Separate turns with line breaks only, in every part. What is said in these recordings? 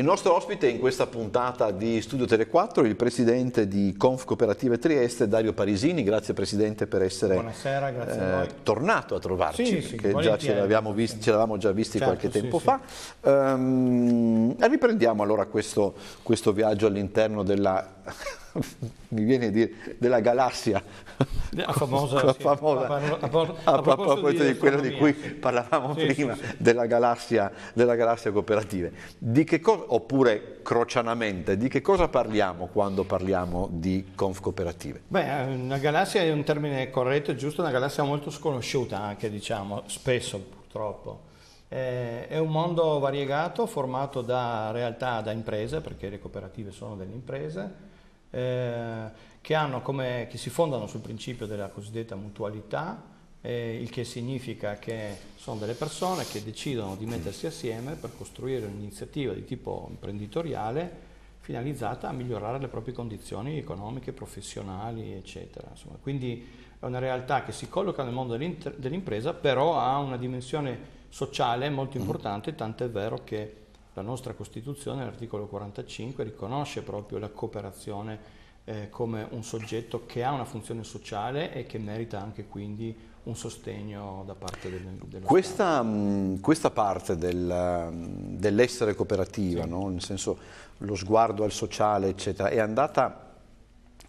Il nostro ospite in questa puntata di Studio Tele4 il presidente di Conf Cooperative Trieste, Dario Parisini. Grazie Presidente per essere
eh,
tornato a trovarci, sì, sì, già ce l'avevamo già visti certo, qualche tempo sì, fa. Um, riprendiamo allora questo, questo viaggio all'interno della mi viene a dire, della galassia.
La famosa, la famosa a,
a, proposito di, quello di cui parlavamo sì, prima, sì, sì. Della, galassia, della galassia cooperative. Di che cosa, oppure crocianamente, di che cosa parliamo quando parliamo di conf cooperative?
Beh, una galassia è un termine corretto e giusto, una galassia molto sconosciuta anche, diciamo, spesso purtroppo. Eh, è un mondo variegato, formato da realtà, da imprese, perché le cooperative sono delle imprese, eh, che, come, che, si fondano sul principio della cosiddetta mutualità, eh, il che significa che sono delle persone che decidono di mettersi assieme per costruire un'iniziativa di tipo imprenditoriale finalizzata a migliorare le proprie condizioni economiche, professionali, eccetera. Insomma, quindi è una realtà che si colloca nel mondo dell'impresa, però ha una dimensione sociale molto mm. importante, tant'è vero che la nostra Costituzione, l'articolo 45, riconosce proprio la cooperazione eh, come un soggetto che ha una funzione sociale e che merita anche quindi un sostegno da parte del, dello questa,
mh, mm, questa parte del, mm, dell'essere cooperativa, sì. no? nel senso lo sguardo al sociale, eccetera, è andata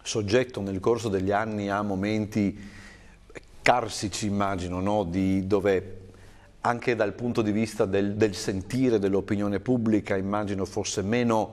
soggetto nel corso degli anni a momenti carsici, immagino, no? di, dove anche dal punto di vista del, del sentire dell'opinione pubblica, immagino fosse meno,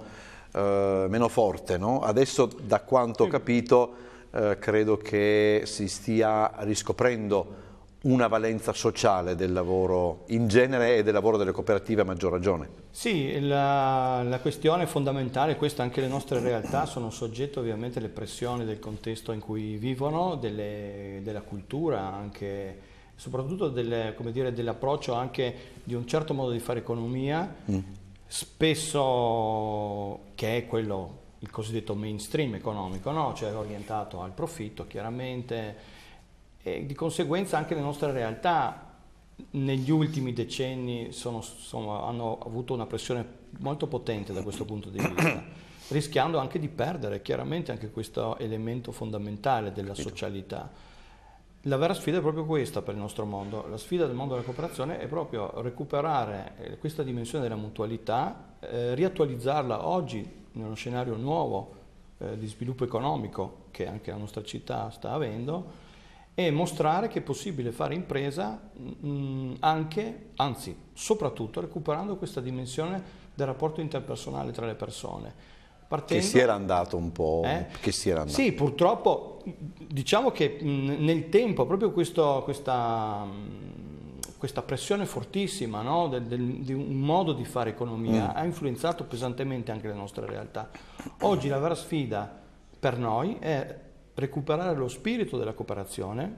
eh, meno forte. No? Adesso, da quanto ho capito, eh, credo che si stia riscoprendo una valenza sociale del lavoro in genere e del lavoro delle cooperative a maggior ragione.
Sì, la, la questione fondamentale, è questa anche le nostre realtà sono soggette ovviamente alle pressioni del contesto in cui vivono, delle, della cultura anche soprattutto del, dire, dell'approccio anche di un certo modo di fare economia, mm. spesso che è quello, il cosiddetto mainstream economico, no? cioè orientato al profitto chiaramente, e di conseguenza anche le nostre realtà negli ultimi decenni sono, sono, hanno avuto una pressione molto potente da questo punto di vista, rischiando anche di perdere chiaramente anche questo elemento fondamentale della Capito. socialità. La vera sfida è proprio questa per il nostro mondo, la sfida del mondo della cooperazione è proprio recuperare eh, questa dimensione della mutualità, eh, riattualizzarla oggi in uno scenario nuovo eh, di sviluppo economico che anche la nostra città sta avendo e mostrare che è possibile fare impresa mh, mm, mm, anche, anzi soprattutto recuperando questa dimensione del rapporto interpersonale tra le persone partendo... Che si era
andato un po', eh? che si era andato. Sì,
purtroppo, diciamo che nel tempo, proprio questo, questa, questa, pressione fortissima no? del, del, di un modo di fare economia mm. ha influenzato pesantemente anche le nostre realtà. Oggi la vera sfida per noi è recuperare lo spirito della cooperazione,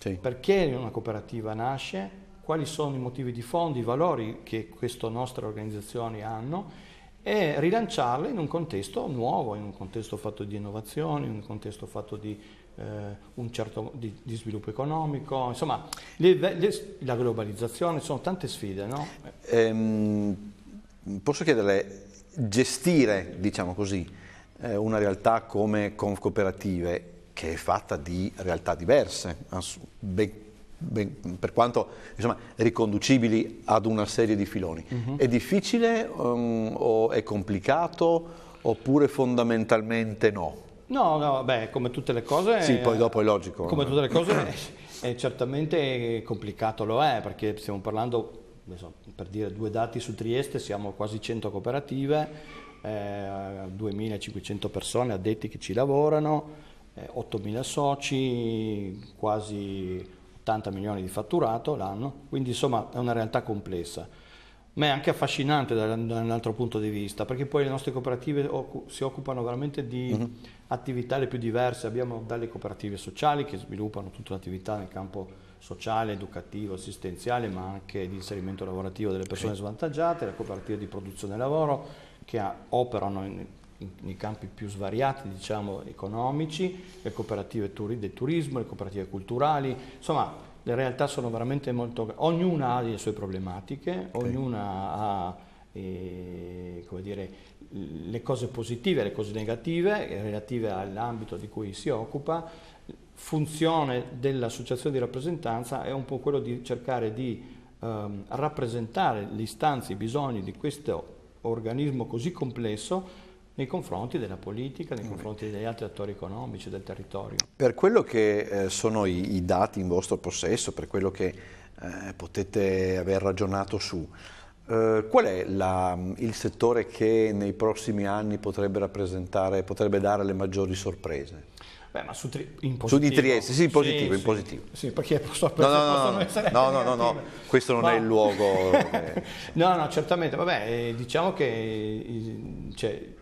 sì. perché una cooperativa nasce, quali sono i motivi di fondo, i valori che queste nostre organizzazioni hanno e rilanciarle in un contesto nuovo, in un contesto fatto di innovazioni, in un contesto fatto di, eh, un certo, di, di sviluppo economico, insomma le, le, la globalizzazione, sono tante sfide. No?
Ehm, posso chiederle, gestire, diciamo così, eh, una realtà come Conf Cooperative, che è fatta di realtà diverse, ben ben, per quanto insomma, riconducibili ad una serie di filoni. Uh-huh. È difficile um, o è complicato oppure fondamentalmente no?
No, no, beh, come tutte le cose... Sì, poi dopo
è logico. Come tutte le cose
è, è certamente complicato, lo è, perché stiamo parlando, per dire due dati su Trieste, siamo quasi 100 cooperative, eh, 2500 persone addetti che ci lavorano, eh, 8000 soci, quasi 80 milioni di fatturato l'anno, quindi insomma è una realtà complessa, ma è anche affascinante da, da un altro punto di vista, perché poi le nostre cooperative occu- si occupano veramente di uh-huh. attività le più diverse, abbiamo dalle cooperative sociali che sviluppano tutta l'attività nel campo sociale, educativo, assistenziale, ma anche di inserimento lavorativo delle persone svantaggiate, la cooperativa di produzione e lavoro che ha, operano in, nei campi più svariati, diciamo, economici, le cooperative turi, del turismo, le cooperative culturali, insomma, le realtà sono veramente molto... Ognuna ha le sue problematiche, okay. ognuna ha eh, dire, le cose positive, e le cose negative, eh, relative all'ambito di cui si occupa. Funzione dell'associazione di rappresentanza è un po' quello di cercare di ehm, rappresentare le istanze, i bisogni di questo organismo così complesso nei confronti della politica, nei confronti degli altri attori economici del territorio.
Per quello che eh, sono i, dati in vostro possesso, per quello che eh, potete aver ragionato su, eh, qual è la, il settore che nei prossimi anni potrebbe rappresentare, potrebbe dare le maggiori sorprese? Beh, ma su,
positivo, su, di Trieste, sì, in positivo. Sì, in positivo. Sì, sì, perché posso, perché no, no, no, essere no, no, no, no, questo non ma... è il luogo. no, no, certamente, vabbè, diciamo che cioè,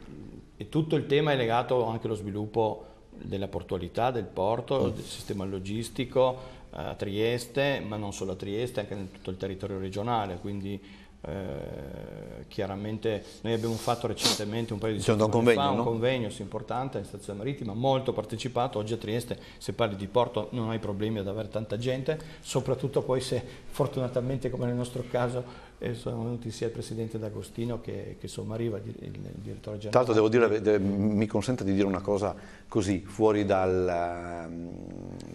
e tutto il tema è legato anche allo sviluppo della portualità del porto, mm. del sistema logistico eh, a Trieste, ma non solo a Trieste, anche in tutto il territorio regionale, quindi eh, chiaramente noi abbiamo fatto recentemente un paio di settimane convegno, fa un no? convegno sì, importante in stazione marittima, molto partecipato, oggi a Trieste se parli di porto non hai problemi ad avere tanta gente, soprattutto poi se fortunatamente come nel nostro caso eh, sono venuti sia il Presidente D'Agostino che, che Sommariva, il, Direttore Generale. Tra l'altro devo
dire, mi consente di dire una cosa così, fuori dal, ehm,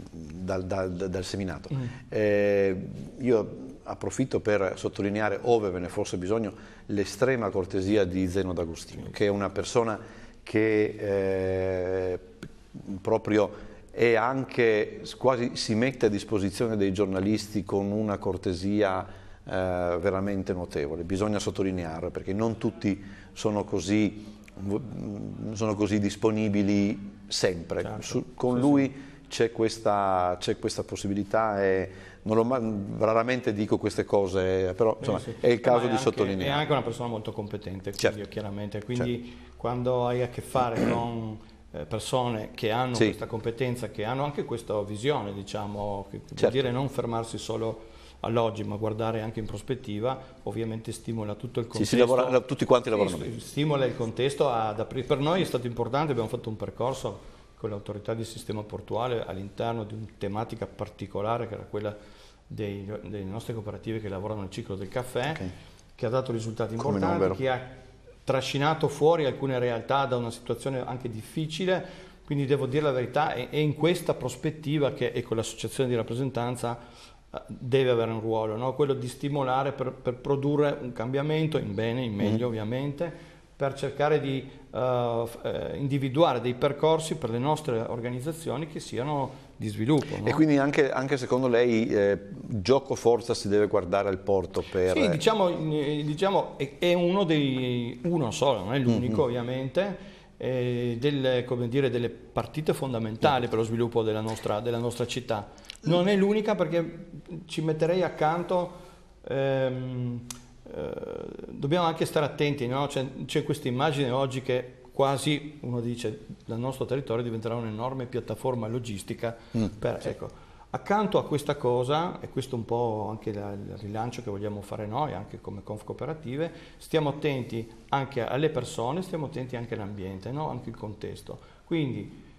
dal, dal, dal seminato. Mm. Eh, io approfitto per sottolineare, ove ve ne fosse bisogno, l'estrema cortesia di Zeno D'Agostino, che è una persona che eh, proprio è anche quasi si mette a disposizione dei giornalisti con una cortesia eh, veramente notevole, bisogna sottolinearlo perché non tutti sono così, sono così disponibili sempre. Certo. Su, con sì, lui c'è questa, questa, possibilità e non raramente dico queste cose, però insomma, sì, eh, sì. è il caso è di anche, sottolineare. È
anche una persona molto competente, certo. chiaramente, quindi certo. certo. quando hai a che fare con eh, persone che hanno sì. questa competenza, che hanno anche questa visione, diciamo, che certo. vuol dire non fermarsi solo all'oggi, ma guardare anche in prospettiva, ovviamente stimola tutto il contesto. Sì, lavora, tutti quanti lavorano. bene stimola il contesto ad aprire. Per noi è stato importante, abbiamo fatto un percorso con l'autorità di sistema portuale all'interno di una tematica particolare che era quella dei, delle nostre cooperative che lavorano nel ciclo del caffè, okay. che ha dato risultati importanti, che ha trascinato fuori alcune realtà da una situazione anche difficile, quindi devo dire la verità, è, in questa prospettiva che ecco, l'associazione di rappresentanza eh, deve avere un ruolo, no? quello di stimolare per, per, produrre un cambiamento, in bene, in meglio mm. ovviamente, per cercare di uh, individuare dei percorsi per le nostre organizzazioni che siano di sviluppo. No? E
quindi anche, anche secondo lei eh, gioco forza si deve guardare al porto per... Sì,
diciamo, eh, diciamo è uno dei... uno solo, non è l'unico mm -hmm. ovviamente, eh, delle, dire, delle, partite fondamentali per lo sviluppo della nostra, della nostra città. Non è l'unica perché ci metterei accanto... Ehm, eh, dobbiamo anche stare attenti, no? c'è, c'è questa immagine oggi che quasi, uno dice, dal nostro territorio diventerà un'enorme piattaforma logistica. Mm, per, sì. ecco, accanto a questa cosa, e questo è un po' anche la, il rilancio che vogliamo fare noi, anche come Confcooperative, stiamo attenti anche alle persone, stiamo attenti anche all'ambiente, no? anche al contesto. Quindi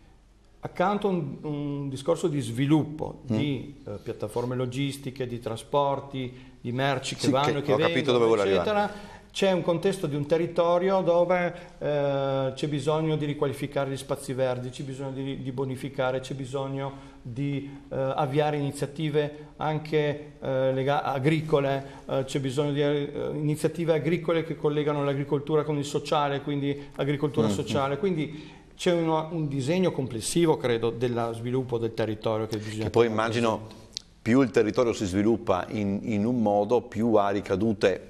accanto un, un discorso di sviluppo mm. di eh, piattaforme logistiche, di trasporti, di merci che sì, vanno e che, che vengono, eccetera. Arrivare. C'è un contesto di un territorio dove eh, c'è bisogno di riqualificare gli spazi verdi, c'è bisogno di, di bonificare, c'è bisogno di eh, avviare iniziative anche eh, agricole, eh, c'è bisogno di eh, iniziative agricole che collegano l'agricoltura con il sociale, quindi agricoltura mm. mm. sociale. Quindi c'è una, un disegno complessivo, credo, dello sviluppo del territorio che bisogna... Che
poi immagino presente. più il territorio si sviluppa in, in un modo, più ha ricadute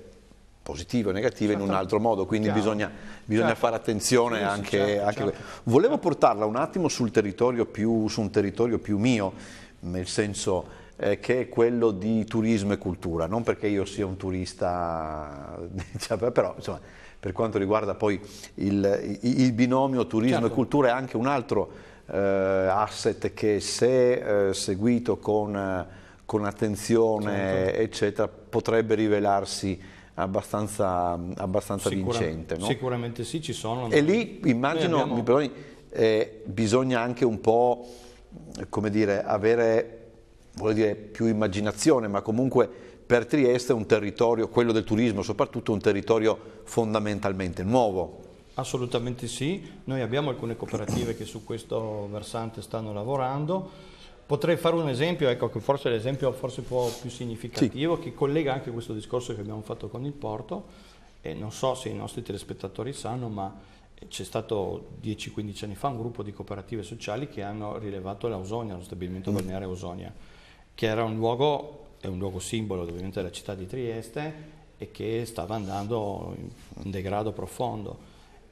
positive o negative certo. in un certo. altro modo, quindi chiaro. bisogna, bisogna certo. fare attenzione sì, anche, certo, anche... Certo. Volevo portarla un attimo territorio più, su un territorio più mio, nel senso eh, che è quello di turismo e cultura, non perché io sia un turista, cioè, però insomma per quanto riguarda poi il, il binomio turismo certo. e cultura è anche un altro eh, asset che se eh, seguito con, eh, con attenzione certo. eccetera, potrebbe rivelarsi abbastanza, abbastanza Sicura, vincente. No?
Sicuramente sì, ci sono. E lì immagino, abbiamo...
perdoni, eh, bisogna anche un po' come dire, avere dire, più immaginazione, ma comunque per Trieste è un territorio, quello del turismo soprattutto, un territorio fondamentalmente nuovo.
Assolutamente sì, noi abbiamo alcune cooperative che su questo versante stanno lavorando. Potrei fare un esempio, ecco che forse l'esempio forse un po' più significativo, sì. che collega anche questo discorso che abbiamo fatto con il porto. E non so se i nostri telespettatori sanno, ma c'è stato 10-15 anni fa un gruppo di cooperative sociali che hanno rilevato l'Ausonia, lo stabilimento balneare Ausonia, che era un luogo è un luogo simbolo ovviamente della città di Trieste e che stava andando in degrado profondo.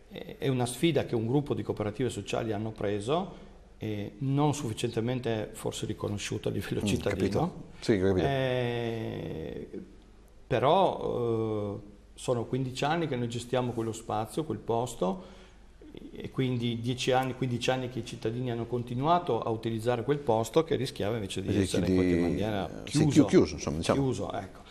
È una sfida che un gruppo di cooperative sociali hanno preso e non sufficientemente forse riconosciuta a livello mm, Capito. Sì, eh, però eh, sono 15 anni che noi gestiamo quello spazio, quel posto e quindi 10 anni, 15 anni che i cittadini hanno continuato a utilizzare quel posto che rischiava invece di essere in qualche maniera chiuso. Sì, chiuso,
insomma, diciamo. chiuso ecco.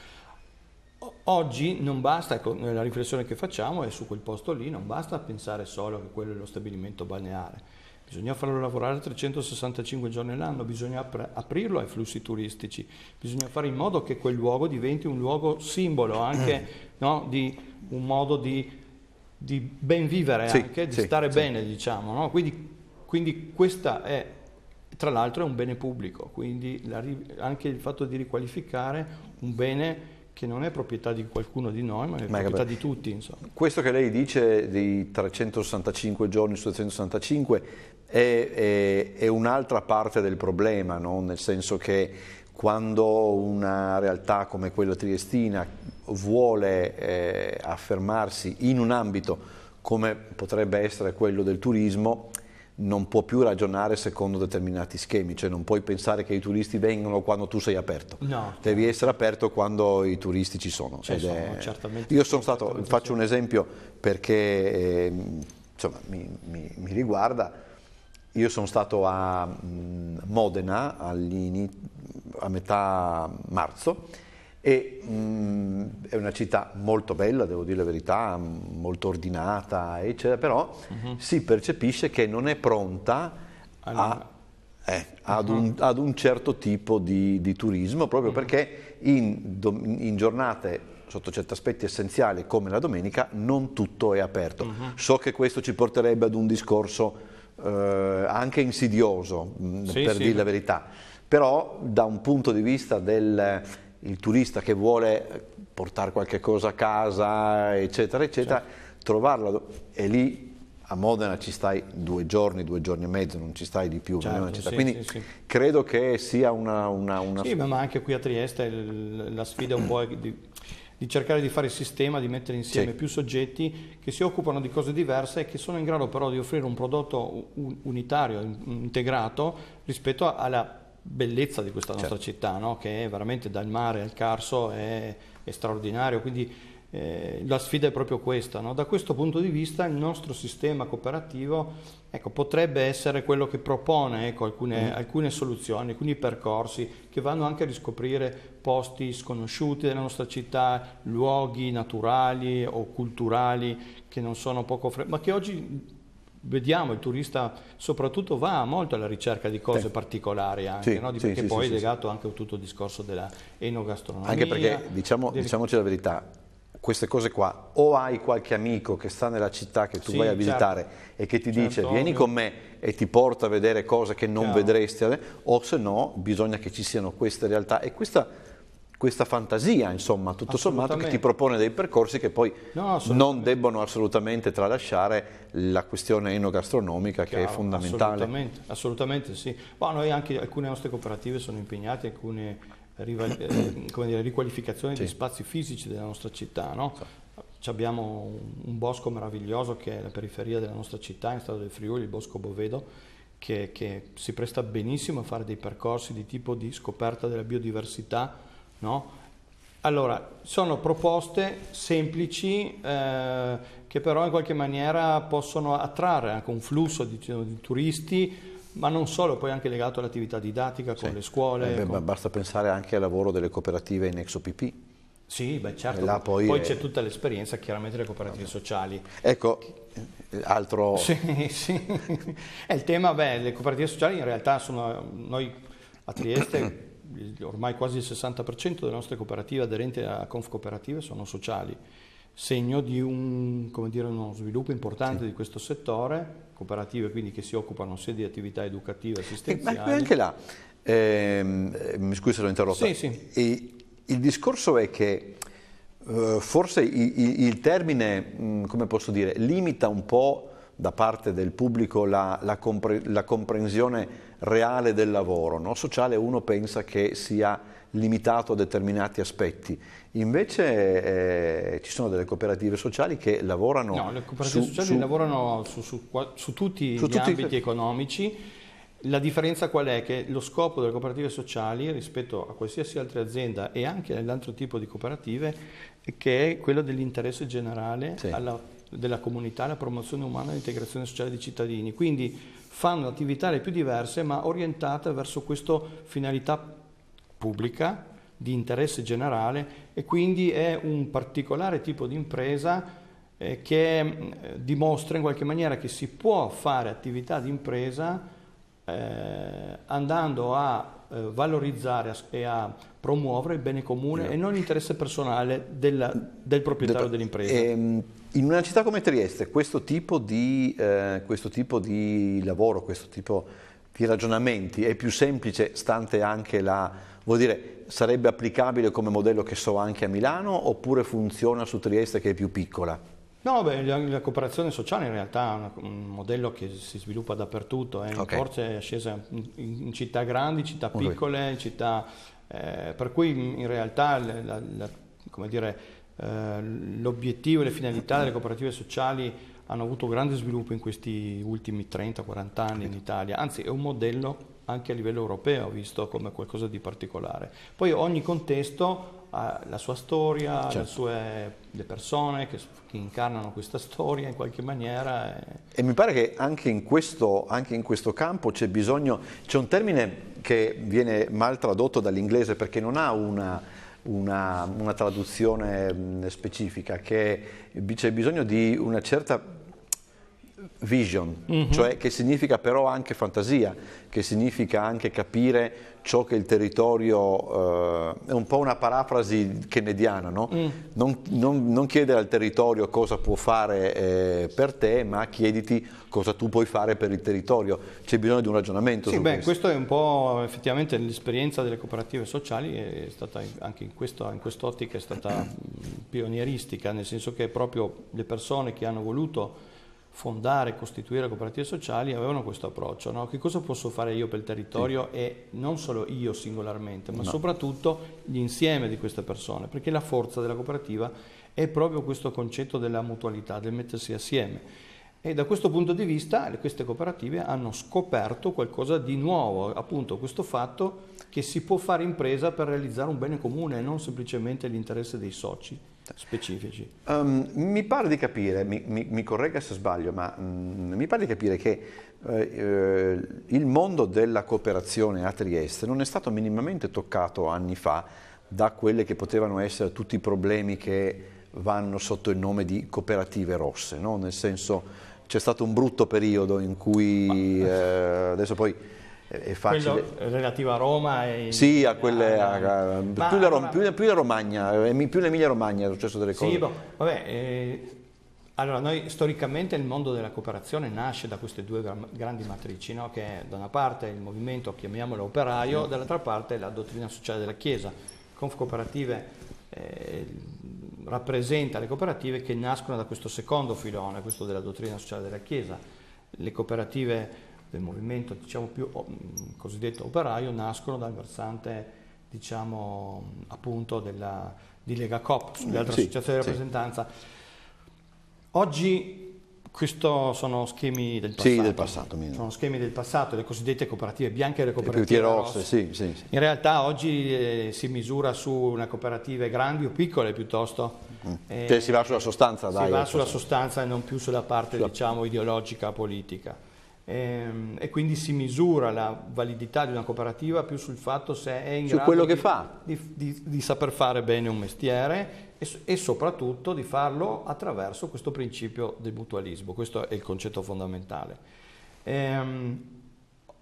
Oggi non basta, ecco, la riflessione che facciamo è su quel posto lì, non basta pensare solo che quello è lo stabilimento balneare, bisogna farlo lavorare 365 giorni all'anno, bisogna ap aprirlo ai flussi turistici, bisogna fare in modo che quel luogo diventi un luogo simbolo anche no, di un modo di di ben vivere sì, anche, di sì, stare sì. bene, diciamo. No? Quindi, quindi questa è, tra l'altro, è un bene pubblico, quindi la, anche il fatto di riqualificare un bene che non è proprietà di qualcuno di noi, ma è ma proprietà di tutti. Insomma.
Questo che lei dice di 365 giorni su 365 è, è, è un'altra parte del problema, no? nel senso che quando una realtà come quella triestina vuole eh, affermarsi in un ambito come potrebbe essere quello del turismo, non può più ragionare secondo determinati schemi, cioè non puoi pensare che i turisti vengono quando tu sei aperto, no. devi certo. essere aperto quando i turisti ci sono. Cioè sono è... Io sono stato, faccio un esempio perché eh, insomma, mi, mi, mi, riguarda, io sono stato a mm, Modena a metà marzo e, mh, mm, è una città molto bella, devo dire la verità, molto ordinata, eccetera, però uh mhm. -huh. si percepisce che non è pronta allora. a, eh, ad, un, mhm. ad, un, certo tipo di, di turismo, proprio uh mhm. -huh. perché in, in, giornate sotto certi aspetti essenziali come la domenica non tutto è aperto. So che questo ci porterebbe ad un discorso eh, anche insidioso, mh, mm, sì, per sì. dire la verità, però da un punto di vista del il turista che vuole portare qualche cosa a casa, eccetera, eccetera, certo. trovarla e lì a Modena ci stai due giorni, due giorni e mezzo, non ci stai di più. Certo, sì, Quindi sì, sì. credo che sia una, una, una... Sì,
ma anche qui a Trieste la sfida un po' è di, di cercare di fare il sistema, di mettere insieme più soggetti che si occupano di cose diverse e che sono in grado però di offrire un prodotto unitario, integrato rispetto alla bellezza di questa nostra certo. città, no? che è veramente dal mare al Carso è, è straordinario. Quindi eh, la sfida è proprio questa. No? Da questo punto di vista il nostro sistema cooperativo ecco, potrebbe essere quello che propone ecco, alcune, mm. alcune, soluzioni, alcuni percorsi che vanno anche a riscoprire posti sconosciuti della nostra città, luoghi naturali o culturali che non sono poco fre- ma che oggi vediamo il turista soprattutto va molto alla ricerca di cose sì. particolari anche, sì, no? di, sì, perché poi è legato anche a tutto il discorso della
enogastronomia. Anche perché diciamo, del... diciamoci la verità, queste cose qua, o hai qualche amico che sta nella città che tu sì, vai a certo. visitare certo. e che ti certo, dice vieni con me e ti porta a vedere cose che non certo. vedresti, o se no bisogna che ci siano queste realtà e questa questa fantasia, insomma, tutto sommato, che ti propone dei percorsi che poi no, non debbono assolutamente tralasciare la questione enogastronomica Chiaro, che è fondamentale. Assolutamente,
assolutamente sì. Ma noi anche alcune nostre cooperative sono impegnate, in alcune eh, dire, riqualificazioni sì. di spazi fisici della nostra città, no? Sì. Abbiamo un bosco meraviglioso che è la periferia della nostra città, in stato del Friuli, il bosco Bovedo, che, che si presta benissimo a fare dei percorsi di tipo di scoperta della biodiversità No? Allora, sono proposte semplici eh, che però in qualche maniera possono attrarre anche un flusso di, di turisti, ma non solo, poi anche legato all'attività didattica con sì. le scuole. Eh beh, con...
Basta pensare anche al lavoro delle cooperative in ExoPP. Sì, beh certo, poi, poi è... c'è
tutta l'esperienza chiaramente delle cooperative Vabbè. sociali.
Ecco, altro... Sì,
sì, è il tema, beh, le cooperative sociali in realtà sono, noi a Trieste ormai quasi il 60% delle nostre cooperative aderenti a Conf Cooperative sono sociali, segno di un, dire, uno sviluppo importante sì. di questo settore, cooperative quindi che si occupano sia di attività
educative, assistenziali. Eh, ma anche là, ehm, eh, mi scusi se l'ho interrotto, sì, sì. il discorso è che eh, forse il, il termine, mm, come posso dire, limita un po' da parte del pubblico la, la, compre la comprensione reale del lavoro. No? Sociale uno pensa che sia limitato a determinati aspetti. Invece eh, ci sono delle cooperative sociali che lavorano... No, le cooperative su, sociali su, lavorano
su, su, tutti gli tutti ambiti economici. La differenza qual è? Che lo scopo delle cooperative sociali rispetto a qualsiasi altra azienda e anche nell'altro tipo di cooperative che è quello dell'interesse generale sì. alla della comunità, la promozione umana e l'integrazione sociale dei cittadini. Quindi fanno attività le più diverse ma orientate verso questa finalità pubblica di interesse generale e quindi è un particolare tipo di impresa eh, che eh, dimostra in qualche maniera che si può fare attività di impresa eh, andando a eh, valorizzare e a promuovere il bene comune yeah. e non l'interesse personale della, del proprietario De, dell'impresa.
Ehm, in una città come Trieste questo tipo di, eh, questo tipo di lavoro, questo tipo di ragionamenti è più semplice stante anche la, vuol dire, sarebbe applicabile come modello che so anche a Milano oppure funziona su Trieste che è più piccola?
No, beh, la, la, cooperazione sociale in realtà è una, un modello che si sviluppa dappertutto, eh. okay. forse è scesa in, in, città grandi, città piccole, okay. città, eh, per cui in realtà la, la, come dire, eh, l'obiettivo e le finalità delle cooperative sociali hanno avuto grande sviluppo in questi ultimi 30-40 anni in Italia, anzi è un modello anche a livello europeo visto come qualcosa di particolare. Poi ogni contesto ha la sua storia, certo. le, sue, le persone che, che, incarnano questa storia in qualche maniera. È...
E mi pare che anche in questo, anche in questo campo c'è bisogno, c'è un termine che viene mal tradotto dall'inglese perché non ha una una, una traduzione mm, specifica che c'è bisogno di una certa vision, mm -hmm. cioè che significa però anche fantasia, che significa anche capire ciò che il territorio, eh, è un po' una parafrasi kennediana, no? mm. non, non, non, chiedere al territorio cosa può fare eh, per te, ma chiediti cosa tu puoi fare per il territorio, c'è bisogno di un ragionamento. Sì, beh, questo.
questo. è un po' effettivamente l'esperienza delle cooperative sociali, è stata anche in quest'ottica in quest è stata pionieristica, nel senso che proprio le persone che hanno voluto fondare, e costituire cooperative sociali avevano questo approccio, no? che cosa posso fare io per il territorio sì. e non solo io singolarmente, ma no. soprattutto l'insieme di queste persone, perché la forza della cooperativa è proprio questo concetto della mutualità, del mettersi assieme e da questo punto di vista queste cooperative hanno scoperto qualcosa di nuovo, appunto questo fatto che si può fare impresa per realizzare un bene comune e non semplicemente l'interesse dei soci specifici.
Um, mi pare di capire, mi, mi, mi corregga se sbaglio, ma um, mi pare di capire che eh, eh, il mondo della cooperazione a Trieste non è stato minimamente toccato anni fa da quelli che potevano essere tutti i problemi che vanno sotto il nome di cooperative rosse, no? nel senso c'è stato un brutto periodo in cui eh, adesso poi è facile.
Quello relativo a Roma e... Sì,
a quelle... A, a, a, più, allora, Rom, più, più, la Romagna, eh, più l'Emilia Romagna è successo delle cose. Sì, boh,
vabbè, eh, allora noi storicamente il mondo della cooperazione nasce da queste due grandi matrici, no? che è da una parte il movimento, chiamiamolo operaio, mm. dall'altra parte la dottrina sociale della Chiesa. Confcooperative... Eh, rappresenta le cooperative che nascono da questo secondo filone, questo della dottrina sociale della Chiesa. Le cooperative del movimento diciamo, più mm, cosiddetto operaio nascono dal versante diciamo, appunto della, di Lega Coop, sulle mm. altre sì, associazioni di rappresentanza. Oggi questo sono schemi del passato. Sì, del passato sono schemi del passato, le cosiddette cooperative bianche e le cooperative le rosse. rosse. Sì, sì, In realtà oggi eh, si misura su una cooperativa grandi o piccole piuttosto. Mm. Eh, cioè, si va
sulla sostanza, dai. Si va sulla
sostanza e non più sulla parte, sulla... diciamo, ideologica, politica. Ehm, e quindi si misura la validità di una cooperativa più sul fatto se è in Su grado di, di, di, di, saper fare bene un mestiere e, e soprattutto di farlo attraverso questo principio del mutualismo, questo è il concetto fondamentale. Ehm,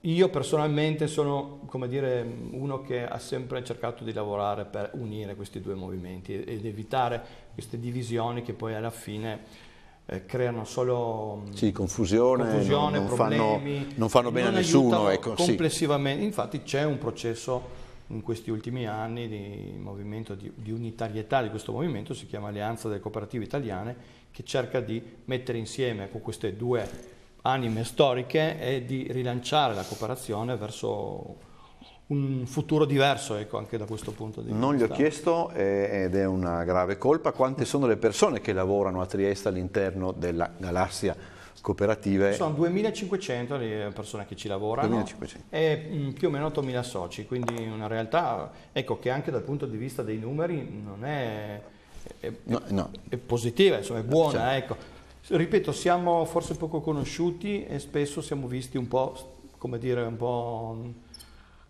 io personalmente sono dire, uno che ha sempre cercato di lavorare per unire questi due movimenti ed evitare queste divisioni che poi alla fine eh, creano solo mm, sì, confusione, confusione non, non problemi, fanno, non fanno bene non a nessuno. Ecco, complessivamente. Sì. Infatti c'è un processo in questi ultimi anni di movimento di, di, unitarietà di questo movimento, si chiama Alleanza delle Cooperative Italiane, che cerca di mettere insieme queste due anime storiche e di rilanciare la cooperazione verso un futuro diverso ecco, anche da questo punto di vista. Non gli ho
chiesto eh, ed è una grave colpa quante sono le persone che lavorano a Trieste all'interno della galassia cooperative? Sono
2500 le persone che ci lavorano 2500. e mm, più o meno 8000 soci, quindi una realtà ecco, che anche dal punto di vista dei numeri non è,
è, no, no. è positiva, insomma, è buona. Cioè. Ecco.
Ripeto, siamo forse poco conosciuti e spesso siamo visti un po', come dire, un po'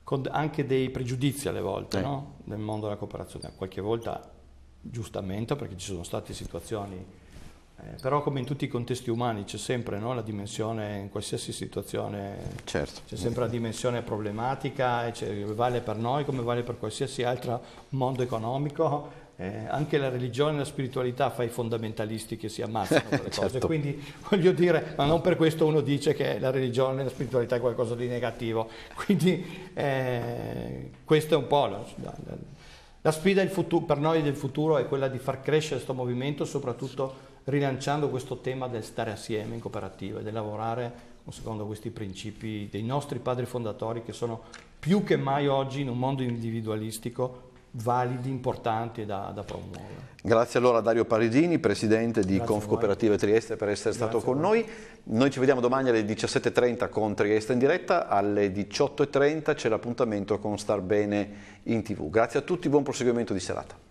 con anche dei pregiudizi alle volte eh. no? nel mondo della cooperazione, qualche volta giustamente perché ci sono state situazioni, eh, però come in tutti i contesti umani c'è sempre no? la dimensione, in qualsiasi situazione certo. c'è sempre la dimensione problematica, e vale per noi come vale per qualsiasi altro mondo economico, eh, anche la religione e la spiritualità fa i fondamentalisti che si ammazzano per le cose, certo. quindi voglio dire, ma non per questo uno dice che la religione e la spiritualità è qualcosa di negativo, quindi eh, questa è un po' la, la sfida futuro, per noi del futuro è quella di far crescere questo movimento, soprattutto rilanciando questo tema del stare assieme in cooperativa e del lavorare secondo questi principi dei nostri padri fondatori che sono più che mai oggi in un mondo individualistico validi, importanti da, da promuovere.
Grazie allora a Dario Parisini, presidente di Grazie Cooperative Trieste per essere stato con noi. Noi ci vediamo domani alle 17.30 con Trieste in diretta, alle 18.30 c'è l'appuntamento con Star Bene in tv. Grazie a tutti, buon proseguimento di serata.